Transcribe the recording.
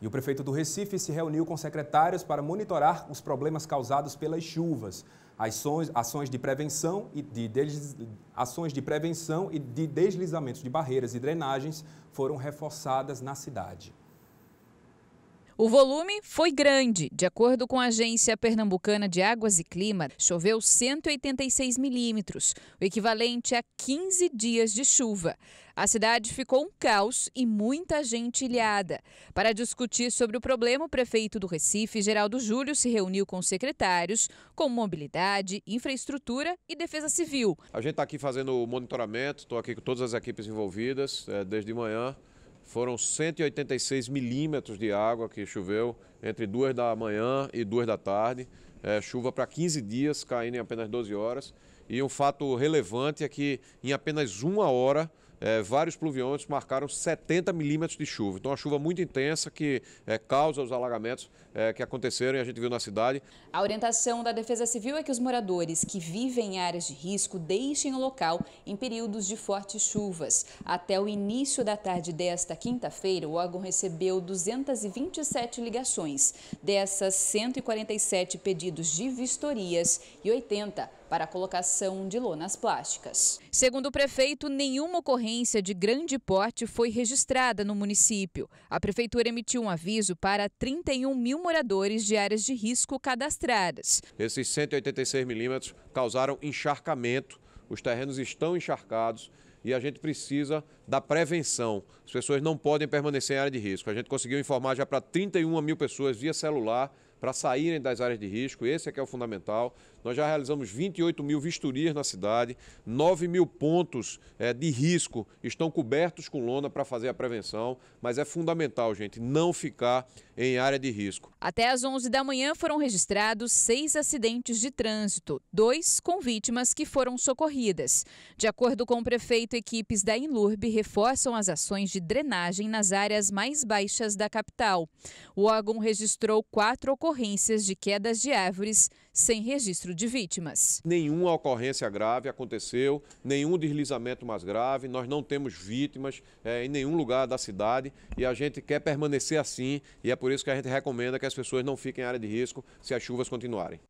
E o prefeito do Recife se reuniu com secretários para monitorar os problemas causados pelas chuvas, ações, ações, de, prevenção e de desliz, ações de prevenção e de deslizamentos de barreiras e drenagens foram reforçadas na cidade. O volume foi grande. De acordo com a Agência Pernambucana de Águas e Clima, choveu 186 milímetros, o equivalente a 15 dias de chuva. A cidade ficou um caos e muita gente ilhada. Para discutir sobre o problema, o prefeito do Recife, Geraldo Júlio, se reuniu com secretários, com mobilidade, infraestrutura e defesa civil. A gente está aqui fazendo o monitoramento, estou aqui com todas as equipes envolvidas, eh, desde manhã. Foram 186 milímetros de água que choveu entre duas da manhã e duas da tarde. É, chuva para 15 dias, caindo em apenas 12 horas. E um fato relevante é que em apenas uma hora é, vários pluviômetros marcaram 70 milímetros de chuva. Então, uma chuva muito intensa que é, causa os alagamentos é, que aconteceram e a gente viu na cidade. A orientação da Defesa Civil é que os moradores que vivem em áreas de risco deixem o local em períodos de fortes chuvas. Até o início da tarde desta quinta-feira, o órgão recebeu 227 ligações. Dessas, 147 pedidos de vistorias e 80 para a colocação de lonas plásticas. Segundo o prefeito, nenhuma ocorrência de grande porte foi registrada no município. A prefeitura emitiu um aviso para 31 mil moradores de áreas de risco cadastradas. Esses 186 milímetros causaram encharcamento, os terrenos estão encharcados e a gente precisa da prevenção. As pessoas não podem permanecer em área de risco. A gente conseguiu informar já para 31 mil pessoas via celular para saírem das áreas de risco. Esse é que é o fundamental. Nós já realizamos 28 mil vistorias na cidade, 9 mil pontos é, de risco estão cobertos com lona para fazer a prevenção, mas é fundamental, gente, não ficar em área de risco. Até às 11 da manhã foram registrados seis acidentes de trânsito, dois com vítimas que foram socorridas. De acordo com o prefeito, equipes da Inlurb reforçam as ações de drenagem nas áreas mais baixas da capital. O órgão registrou quatro ocorrências ocorrências de quedas de árvores sem registro de vítimas. Nenhuma ocorrência grave aconteceu, nenhum deslizamento mais grave, nós não temos vítimas é, em nenhum lugar da cidade e a gente quer permanecer assim e é por isso que a gente recomenda que as pessoas não fiquem em área de risco se as chuvas continuarem.